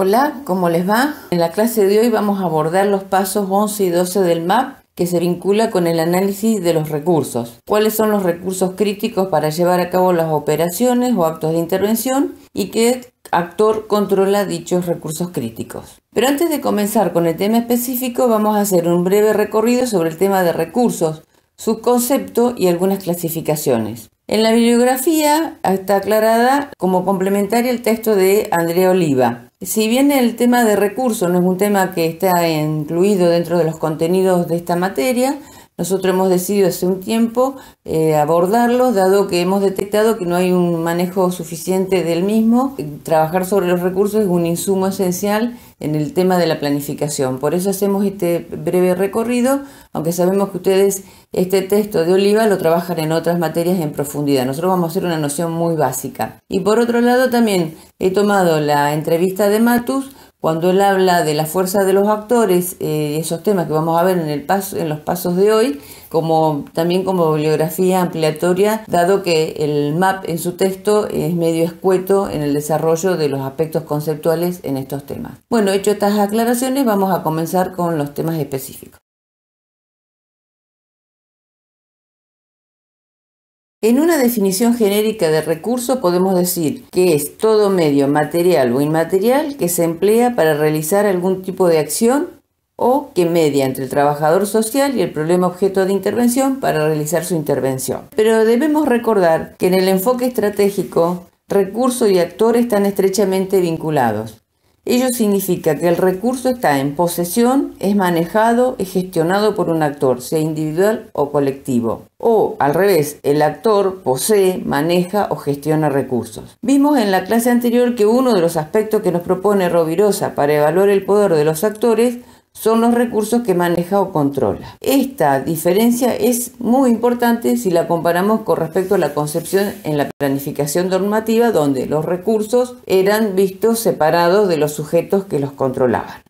Hola, ¿cómo les va? En la clase de hoy vamos a abordar los pasos 11 y 12 del MAP que se vincula con el análisis de los recursos. ¿Cuáles son los recursos críticos para llevar a cabo las operaciones o actos de intervención y qué actor controla dichos recursos críticos? Pero antes de comenzar con el tema específico, vamos a hacer un breve recorrido sobre el tema de recursos, su concepto y algunas clasificaciones. En la bibliografía está aclarada como complementaria el texto de Andrea Oliva, si bien el tema de recursos no es un tema que está incluido dentro de los contenidos de esta materia, nosotros hemos decidido hace un tiempo eh, abordarlo, dado que hemos detectado que no hay un manejo suficiente del mismo. Trabajar sobre los recursos es un insumo esencial en el tema de la planificación. Por eso hacemos este breve recorrido, aunque sabemos que ustedes este texto de Oliva lo trabajan en otras materias en profundidad. Nosotros vamos a hacer una noción muy básica. Y por otro lado también he tomado la entrevista de Matus, cuando él habla de la fuerza de los actores, eh, esos temas que vamos a ver en, el paso, en los pasos de hoy, como, también como bibliografía ampliatoria, dado que el MAP en su texto es medio escueto en el desarrollo de los aspectos conceptuales en estos temas. Bueno, hecho estas aclaraciones, vamos a comenzar con los temas específicos. En una definición genérica de recurso podemos decir que es todo medio material o inmaterial que se emplea para realizar algún tipo de acción o que media entre el trabajador social y el problema objeto de intervención para realizar su intervención. Pero debemos recordar que en el enfoque estratégico, recurso y actor están estrechamente vinculados. Ello significa que el recurso está en posesión, es manejado, y gestionado por un actor, sea individual o colectivo. O al revés, el actor posee, maneja o gestiona recursos. Vimos en la clase anterior que uno de los aspectos que nos propone Rovirosa para evaluar el poder de los actores son los recursos que maneja o controla. Esta diferencia es muy importante si la comparamos con respecto a la concepción en la planificación normativa donde los recursos eran vistos separados de los sujetos que los controlaban.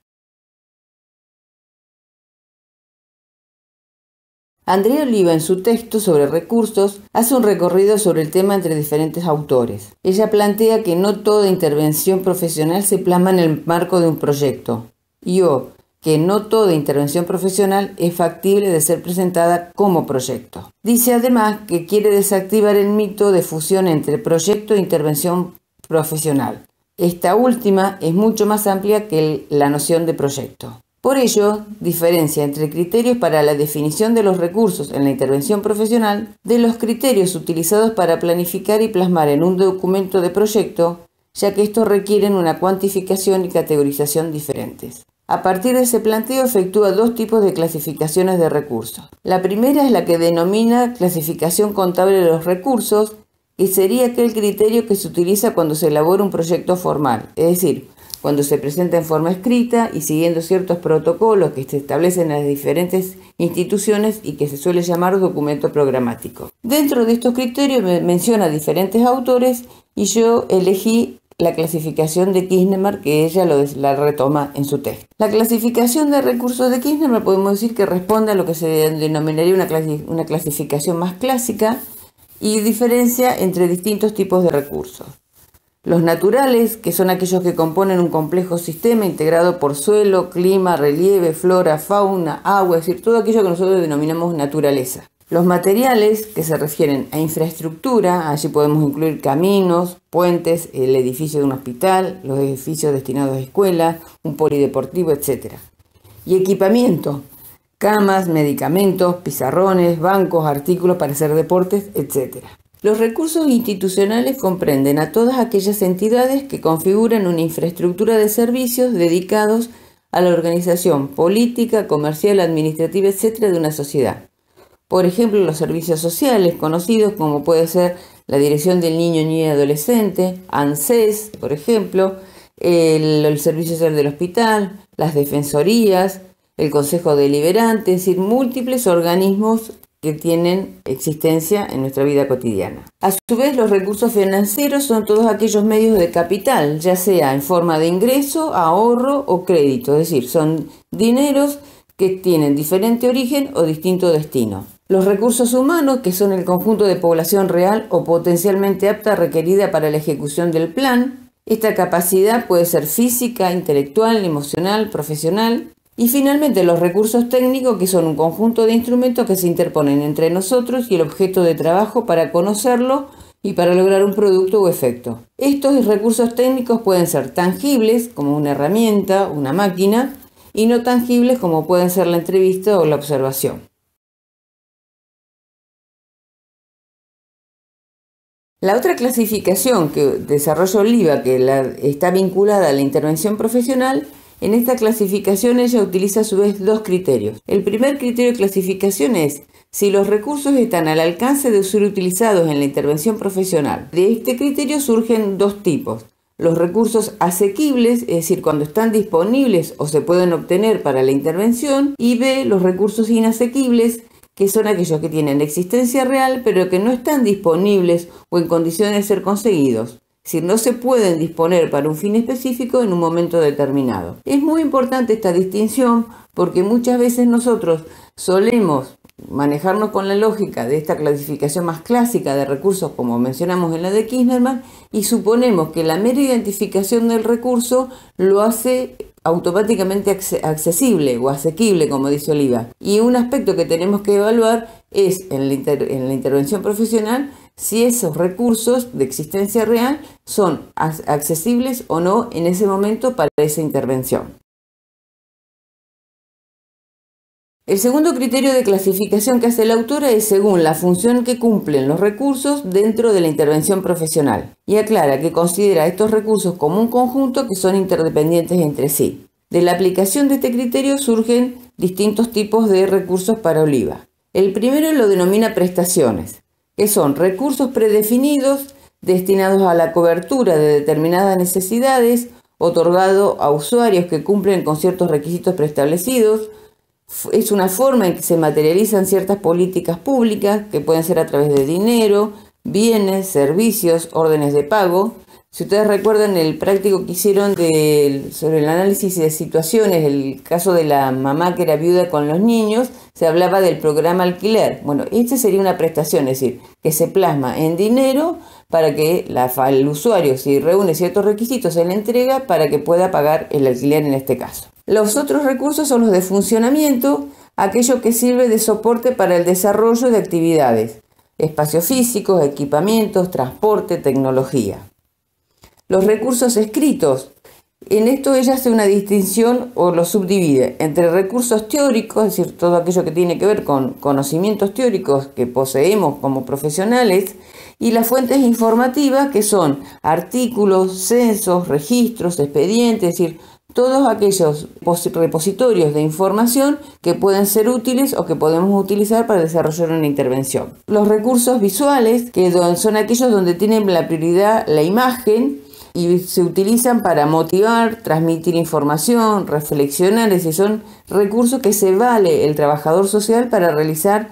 Andrea Oliva en su texto sobre recursos hace un recorrido sobre el tema entre diferentes autores. Ella plantea que no toda intervención profesional se plasma en el marco de un proyecto. Yo, que no toda intervención profesional es factible de ser presentada como proyecto. Dice además que quiere desactivar el mito de fusión entre proyecto e intervención profesional. Esta última es mucho más amplia que la noción de proyecto. Por ello, diferencia entre criterios para la definición de los recursos en la intervención profesional de los criterios utilizados para planificar y plasmar en un documento de proyecto, ya que estos requieren una cuantificación y categorización diferentes. A partir de ese planteo efectúa dos tipos de clasificaciones de recursos. La primera es la que denomina clasificación contable de los recursos, que sería aquel criterio que se utiliza cuando se elabora un proyecto formal, es decir, cuando se presenta en forma escrita y siguiendo ciertos protocolos que se establecen en las diferentes instituciones y que se suele llamar documento programático. Dentro de estos criterios menciona diferentes autores y yo elegí la clasificación de Kirchner que ella lo, la retoma en su texto. La clasificación de recursos de Kirchner podemos decir que responde a lo que se denominaría una, una clasificación más clásica y diferencia entre distintos tipos de recursos. Los naturales, que son aquellos que componen un complejo sistema integrado por suelo, clima, relieve, flora, fauna, agua, es decir, todo aquello que nosotros denominamos naturaleza. Los materiales que se refieren a infraestructura, allí podemos incluir caminos, puentes, el edificio de un hospital, los edificios destinados a escuelas, un polideportivo, etc. Y equipamiento, camas, medicamentos, pizarrones, bancos, artículos para hacer deportes, etc. Los recursos institucionales comprenden a todas aquellas entidades que configuran una infraestructura de servicios dedicados a la organización política, comercial, administrativa, etc. de una sociedad. Por ejemplo, los servicios sociales conocidos como puede ser la Dirección del Niño, Niña y Adolescente, ANSES, por ejemplo, el, Servicio Social del Hospital, las Defensorías, el Consejo Deliberante, es decir, múltiples organismos que tienen existencia en nuestra vida cotidiana. A su vez, los recursos financieros son todos aquellos medios de capital, ya sea en forma de ingreso, ahorro o crédito, es decir, son dineros que tienen diferente origen o distinto destino. Los recursos humanos, que son el conjunto de población real o potencialmente apta requerida para la ejecución del plan. Esta capacidad puede ser física, intelectual, emocional, profesional. Y finalmente los recursos técnicos, que son un conjunto de instrumentos que se interponen entre nosotros y el objeto de trabajo para conocerlo y para lograr un producto o efecto. Estos recursos técnicos pueden ser tangibles, como una herramienta, una máquina, y no tangibles, como pueden ser la entrevista o la observación. La otra clasificación que desarrolla Oliva, que está vinculada a la intervención profesional, en esta clasificación ella utiliza a su vez dos criterios. El primer criterio de clasificación es si los recursos están al alcance de ser utilizados en la intervención profesional. De este criterio surgen dos tipos. Los recursos asequibles, es decir, cuando están disponibles o se pueden obtener para la intervención, y B, los recursos inasequibles, que son aquellos que tienen existencia real pero que no están disponibles o en condiciones de ser conseguidos. Es decir, no se pueden disponer para un fin específico en un momento determinado. Es muy importante esta distinción porque muchas veces nosotros solemos manejarnos con la lógica de esta clasificación más clásica de recursos como mencionamos en la de Kirchnerman y suponemos que la mera identificación del recurso lo hace automáticamente accesible o asequible, como dice Oliva. Y un aspecto que tenemos que evaluar es en la, intervención profesional si esos recursos de existencia real son accesibles o no en ese momento para esa intervención. El segundo criterio de clasificación que hace la autora es según la función que cumplen los recursos dentro de la intervención profesional y aclara que considera estos recursos como un conjunto que son interdependientes entre sí. De la aplicación de este criterio surgen distintos tipos de recursos para Oliva. El primero lo denomina prestaciones, que son recursos predefinidos destinados a la cobertura de determinadas necesidades, otorgado a usuarios que cumplen con ciertos requisitos preestablecidos, es una forma en que se materializan ciertas políticas públicas que pueden ser a través de dinero, bienes, servicios, órdenes de pago, si ustedes recuerdan el práctico que hicieron sobre el análisis de situaciones, el caso de la mamá que era viuda con los niños, se hablaba del programa alquiler. Bueno, este sería una prestación, es decir, que se plasma en dinero para que el usuario, si reúne ciertos requisitos, en la entrega para que pueda pagar el alquiler en este caso. Los otros recursos son los de funcionamiento, aquello que sirve de soporte para el desarrollo de actividades, espacios físicos, equipamientos, transporte, tecnología los recursos escritos. En esto ella hace una distinción o lo subdivide entre recursos teóricos, es decir, todo aquello que tiene que ver con conocimientos teóricos que poseemos como profesionales, y las fuentes informativas que son artículos, censos, registros, expedientes, es decir, todos aquellos repositorios de información que pueden ser útiles o que podemos utilizar para desarrollar una intervención. Los recursos visuales, que son aquellos donde tienen la prioridad la imagen, y se utilizan para motivar, transmitir información, reflexionar, es decir, son recursos que se vale el trabajador social para realizar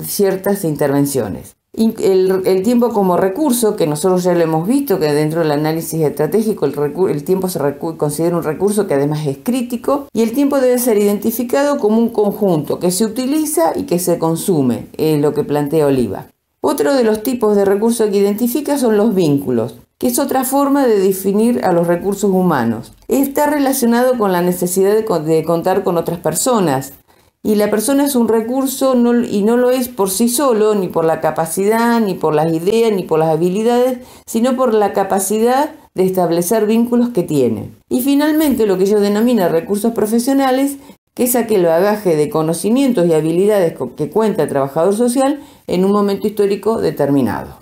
ciertas intervenciones. El, tiempo como recurso, que nosotros ya lo hemos visto, que dentro del análisis estratégico el, tiempo se considera un recurso que además es crítico, y el tiempo debe ser identificado como un conjunto que se utiliza y que se consume, eh, lo que plantea Oliva. Otro de los tipos de recursos que identifica son los vínculos que es otra forma de definir a los recursos humanos. Está relacionado con la necesidad de, contar con otras personas. Y la persona es un recurso y no lo es por sí solo, ni por la capacidad, ni por las ideas, ni por las habilidades, sino por la capacidad de establecer vínculos que tiene. Y finalmente lo que yo denomino recursos profesionales que es aquel bagaje de conocimientos y habilidades que cuenta el trabajador social en un momento histórico determinado.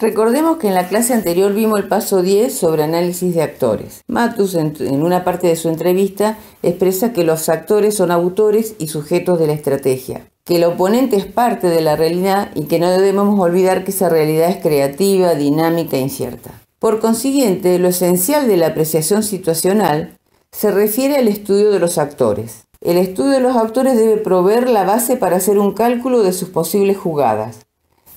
Recordemos que en la clase anterior vimos el paso 10 sobre análisis de actores. Matus, en una parte de su entrevista, expresa que los actores son autores y sujetos de la estrategia, que el oponente es parte de la realidad y que no debemos olvidar que esa realidad es creativa, dinámica e incierta. Por consiguiente, lo esencial de la apreciación situacional se refiere al estudio de los actores. El estudio de los actores debe proveer la base para hacer un cálculo de sus posibles jugadas,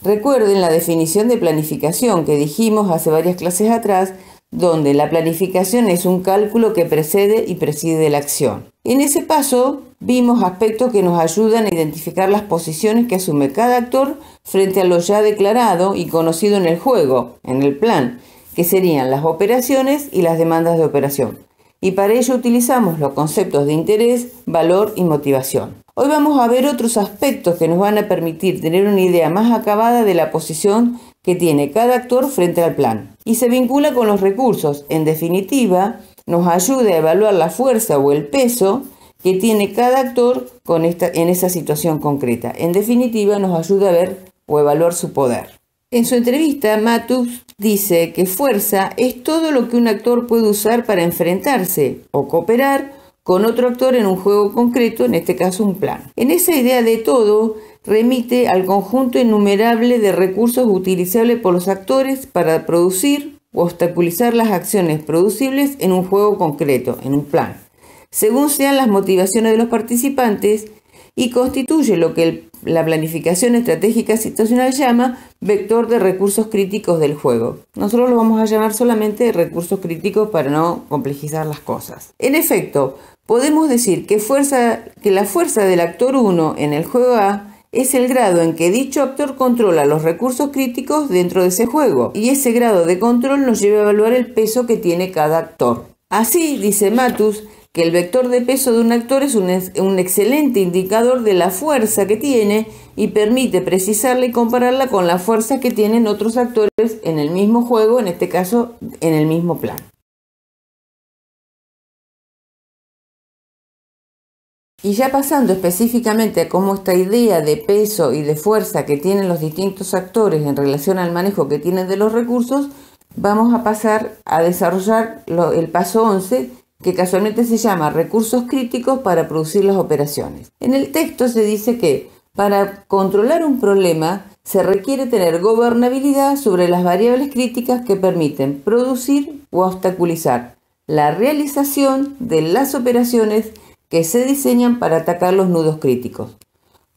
Recuerden la definición de planificación que dijimos hace varias clases atrás, donde la planificación es un cálculo que precede y preside la acción. En ese paso vimos aspectos que nos ayudan a identificar las posiciones que asume cada actor frente a lo ya declarado y conocido en el juego, en el plan, que serían las operaciones y las demandas de operación y para ello utilizamos los conceptos de interés, valor y motivación. Hoy vamos a ver otros aspectos que nos van a permitir tener una idea más acabada de la posición que tiene cada actor frente al plan y se vincula con los recursos. En definitiva, nos ayuda a evaluar la fuerza o el peso que tiene cada actor con esta, en esa situación concreta. En definitiva, nos ayuda a ver o evaluar su poder. En su entrevista, Matus dice que fuerza es todo lo que un actor puede usar para enfrentarse o cooperar con otro actor en un juego concreto, en este caso un plan. En esa idea de todo remite al conjunto innumerable de recursos utilizables por los actores para producir o obstaculizar las acciones producibles en un juego concreto, en un plan, según sean las motivaciones de los participantes y constituye lo que la planificación estratégica situacional llama vector de recursos críticos del juego. Nosotros lo vamos a llamar solamente recursos críticos para no complejizar las cosas. En efecto, podemos decir que, fuerza, que la fuerza del actor 1 en el juego A es el grado en que dicho actor controla los recursos críticos dentro de ese juego, y ese grado de control nos lleva a evaluar el peso que tiene cada actor. Así, dice Matus, que el vector de peso de un actor es un, excelente indicador de la fuerza que tiene y permite precisarla y compararla con la fuerza que tienen otros actores en el mismo juego, en este caso en el mismo plan. Y ya pasando específicamente a cómo esta idea de peso y de fuerza que tienen los distintos actores en relación al manejo que tienen de los recursos, vamos a pasar a desarrollar el paso 11, que casualmente se llama recursos críticos para producir las operaciones. En el texto se dice que para controlar un problema se requiere tener gobernabilidad sobre las variables críticas que permiten producir o obstaculizar la realización de las operaciones que se diseñan para atacar los nudos críticos.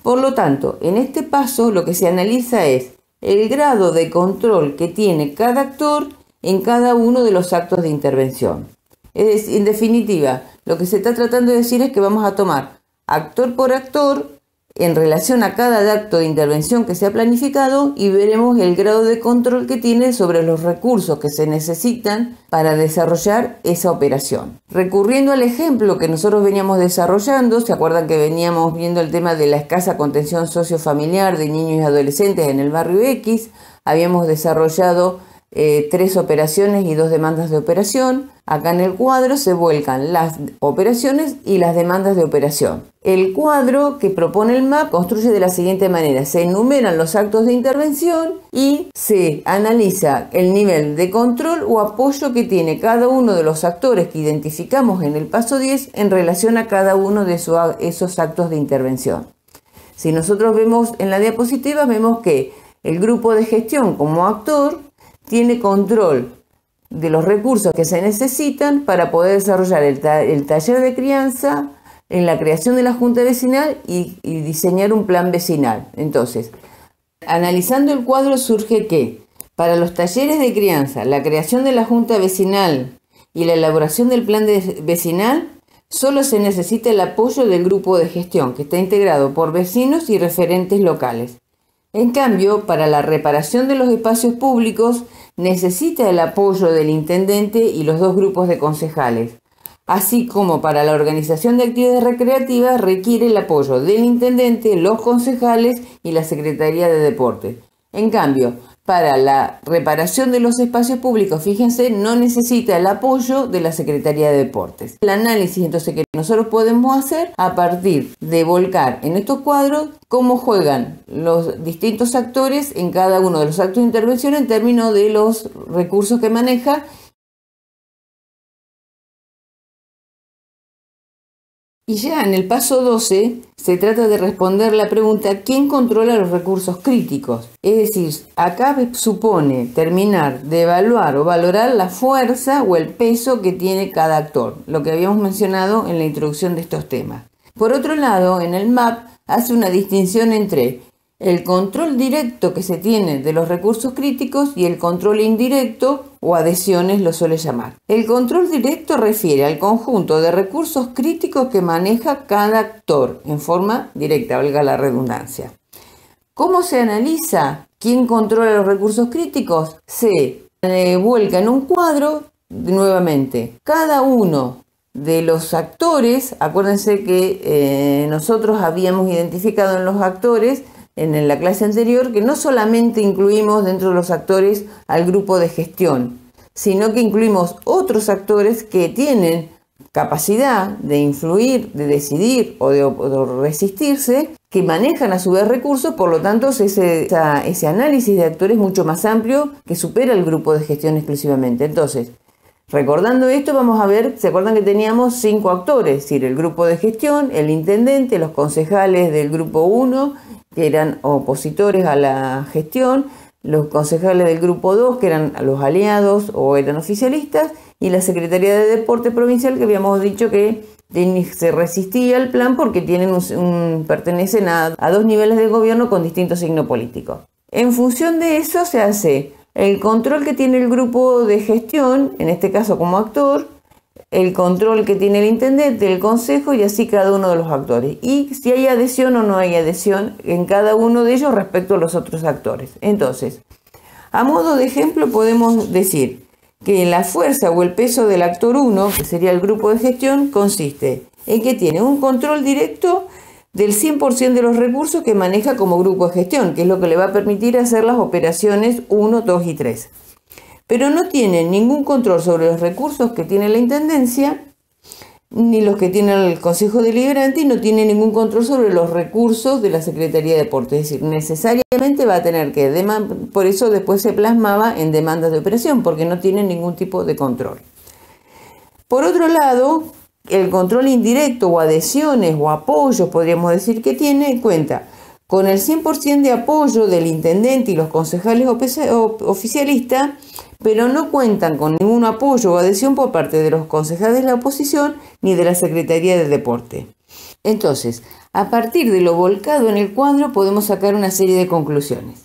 Por lo tanto, en este paso lo que se analiza es el grado de control que tiene cada actor en cada uno de los actos de intervención. Es, en definitiva, lo que se está tratando de decir es que vamos a tomar actor por actor en relación a cada acto de intervención que se ha planificado y veremos el grado de control que tiene sobre los recursos que se necesitan para desarrollar esa operación. Recurriendo al ejemplo que nosotros veníamos desarrollando, se acuerdan que veníamos viendo el tema de la escasa contención sociofamiliar de niños y adolescentes en el barrio X, habíamos desarrollado eh, tres operaciones y dos demandas de operación. Acá en el cuadro se vuelcan las operaciones y las demandas de operación. El cuadro que propone el MAP construye de la siguiente manera. Se enumeran los actos de intervención y se analiza el nivel de control o apoyo que tiene cada uno de los actores que identificamos en el paso 10 en relación a cada uno de esos actos de intervención. Si nosotros vemos en la diapositiva, vemos que el grupo de gestión como actor tiene control de los recursos que se necesitan para poder desarrollar el, taller de crianza, en la creación de la junta vecinal y, diseñar un plan vecinal. Entonces, analizando el cuadro surge que para los talleres de crianza, la creación de la junta vecinal y la elaboración del plan vecinal, solo se necesita el apoyo del grupo de gestión, que está integrado por vecinos y referentes locales. En cambio, para la reparación de los espacios públicos necesita el apoyo del intendente y los dos grupos de concejales, así como para la organización de actividades recreativas requiere el apoyo del intendente, los concejales y la Secretaría de deportes. En cambio, para la reparación de los espacios públicos, fíjense, no necesita el apoyo de la Secretaría de Deportes. El análisis entonces que nosotros podemos hacer a partir de volcar en estos cuadros cómo juegan los distintos actores en cada uno de los actos de intervención en términos de los recursos que maneja Y ya en el paso 12 se trata de responder la pregunta ¿quién controla los recursos críticos? Es decir, acá supone terminar de evaluar o valorar la fuerza o el peso que tiene cada actor, lo que habíamos mencionado en la introducción de estos temas. Por otro lado, en el MAP hace una distinción entre el control directo que se tiene de los recursos críticos y el control indirecto o adhesiones lo suele llamar. El control directo refiere al conjunto de recursos críticos que maneja cada actor en forma directa, valga la redundancia. ¿Cómo se analiza quién controla los recursos críticos? Se eh, vuelca en un cuadro nuevamente. Cada uno de los actores, acuérdense que eh, nosotros habíamos identificado en los actores en la clase anterior que no solamente incluimos dentro de los actores al grupo de gestión, sino que incluimos otros actores que tienen capacidad de influir, de decidir o de, resistirse, que manejan a su vez recursos, por lo tanto ese, ese análisis de actores es mucho más amplio que supera el grupo de gestión exclusivamente. Entonces, Recordando esto, vamos a ver, ¿se acuerdan que teníamos cinco actores? Es decir, el grupo de gestión, el intendente, los concejales del grupo 1, que eran opositores a la gestión, los concejales del grupo 2, que eran los aliados o eran oficialistas, y la Secretaría de Deporte Provincial, que habíamos dicho que se resistía al plan porque pertenecen a, a dos niveles de gobierno con distinto signo político. En función de eso se hace el control que tiene el grupo de gestión, en este caso como actor, el control que tiene el intendente, el consejo y así cada uno de los actores. Y si hay adhesión o no hay adhesión en cada uno de ellos respecto a los otros actores. Entonces, a modo de ejemplo podemos decir que la fuerza o el peso del actor 1, que sería el grupo de gestión, consiste en que tiene un control directo del 100% de los recursos que maneja como grupo de gestión, que es lo que le va a permitir hacer las operaciones 1, 2 y 3. Pero no tiene ningún control sobre los recursos que tiene la Intendencia, ni los que tiene el Consejo Deliberante, y no tiene ningún control sobre los recursos de la Secretaría de Deportes. Es decir, necesariamente va a tener que, por eso después se plasmaba en demandas de operación, porque no tiene ningún tipo de control. Por otro lado, el control indirecto o adhesiones o apoyos, podríamos decir que tiene, cuenta con el 100% de apoyo del intendente y los concejales oficialistas, pero no cuentan con ningún apoyo o adhesión por parte de los concejales de la oposición ni de la Secretaría de Deporte. Entonces, a partir de lo volcado en el cuadro podemos sacar una serie de conclusiones.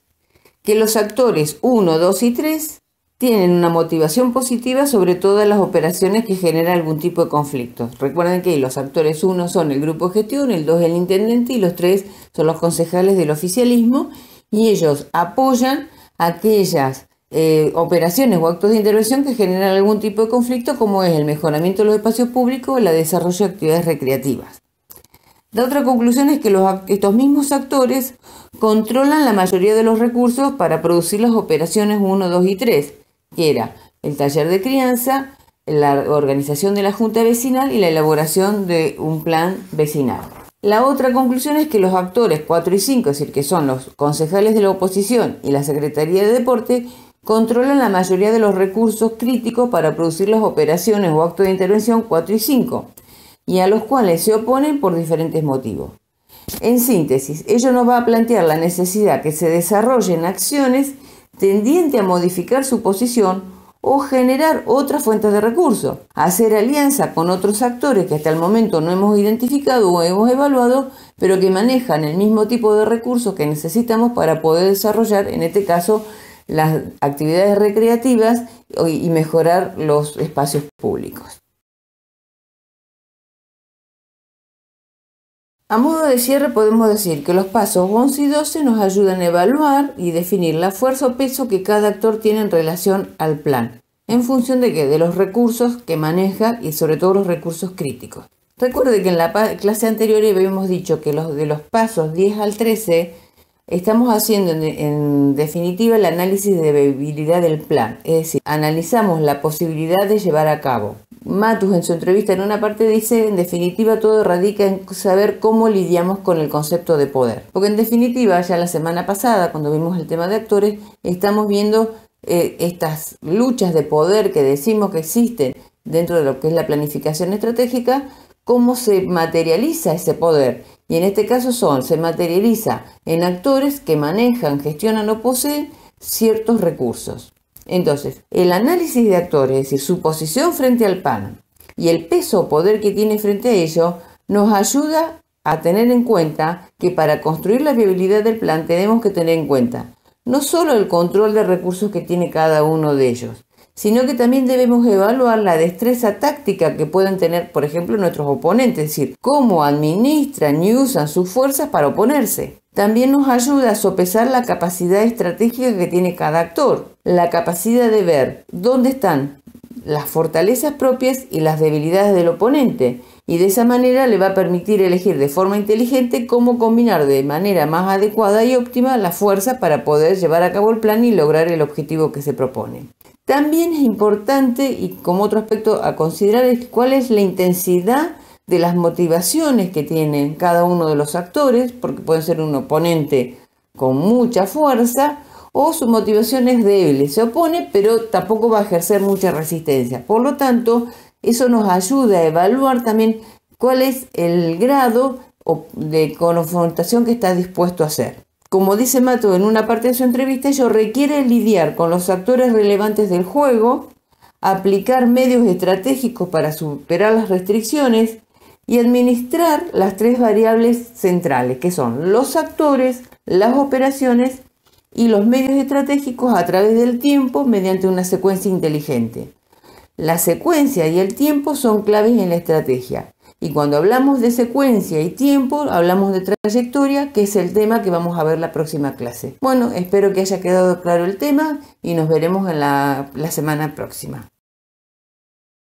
Que los actores 1, 2 y 3 tienen una motivación positiva sobre todas las operaciones que generan algún tipo de conflicto. Recuerden que los actores 1 son el grupo de gestión, el 2 el intendente y los 3 son los concejales del oficialismo y ellos apoyan aquellas eh, operaciones o actos de intervención que generan algún tipo de conflicto como es el mejoramiento de los espacios públicos o el desarrollo de actividades recreativas. La otra conclusión es que estos mismos actores controlan la mayoría de los recursos para producir las operaciones 1, 2 y 3 que era el taller de crianza, la organización de la junta vecinal y la elaboración de un plan vecinal. La otra conclusión es que los actores 4 y 5, es decir, que son los concejales de la oposición y la Secretaría de Deporte, controlan la mayoría de los recursos críticos para producir las operaciones o actos de intervención 4 y 5, y a los cuales se oponen por diferentes motivos. En síntesis, ello nos va a plantear la necesidad que se desarrollen acciones tendiente a modificar su posición o generar otras fuentes de recursos, hacer alianza con otros actores que hasta el momento no hemos identificado o hemos evaluado, pero que manejan el mismo tipo de recursos que necesitamos para poder desarrollar, en este caso, las actividades recreativas y mejorar los espacios públicos. A modo de cierre podemos decir que los pasos 11 y 12 nos ayudan a evaluar y definir la fuerza o peso que cada actor tiene en relación al plan, en función de que de los recursos que maneja y sobre todo los recursos críticos. Recuerde que en la clase anterior habíamos dicho que los, de los pasos 10 al 13 estamos haciendo en, en definitiva el análisis de debilidad del plan, es decir, analizamos la posibilidad de llevar a cabo Matus en su entrevista en una parte dice, en definitiva todo radica en saber cómo lidiamos con el concepto de poder. Porque en definitiva, ya la semana pasada, cuando vimos el tema de actores, estamos viendo eh, estas luchas de poder que decimos que existen dentro de lo que es la planificación estratégica, cómo se materializa ese poder. Y en este caso son, se materializa en actores que manejan, gestionan o poseen ciertos recursos. Entonces, el análisis de actores, y su posición frente al pan y el peso o poder que tiene frente a ello, nos ayuda a tener en cuenta que para construir la viabilidad del plan tenemos que tener en cuenta no solo el control de recursos que tiene cada uno de ellos, sino que también debemos evaluar la destreza táctica que pueden tener, por ejemplo, nuestros oponentes, es decir, cómo administran y usan sus fuerzas para oponerse. También nos ayuda a sopesar la capacidad estratégica que tiene cada actor, la capacidad de ver dónde están las fortalezas propias y las debilidades del oponente, y de esa manera le va a permitir elegir de forma inteligente cómo combinar de manera más adecuada y óptima la fuerza para poder llevar a cabo el plan y lograr el objetivo que se propone. También es importante y como otro aspecto a considerar es cuál es la intensidad de las motivaciones que tienen cada uno de los actores, porque pueden ser un oponente con mucha fuerza, o su motivación es débil, se opone, pero tampoco va a ejercer mucha resistencia. Por lo tanto, eso nos ayuda a evaluar también cuál es el grado de confrontación que está dispuesto a hacer. Como dice Mato en una parte de su entrevista, ello requiere lidiar con los actores relevantes del juego, aplicar medios estratégicos para superar las restricciones, y administrar las tres variables centrales, que son los actores, las operaciones y los medios estratégicos a través del tiempo mediante una secuencia inteligente. La secuencia y el tiempo son claves en la estrategia. Y cuando hablamos de secuencia y tiempo, hablamos de trayectoria, que es el tema que vamos a ver la próxima clase. Bueno, espero que haya quedado claro el tema y nos veremos en la, la semana próxima.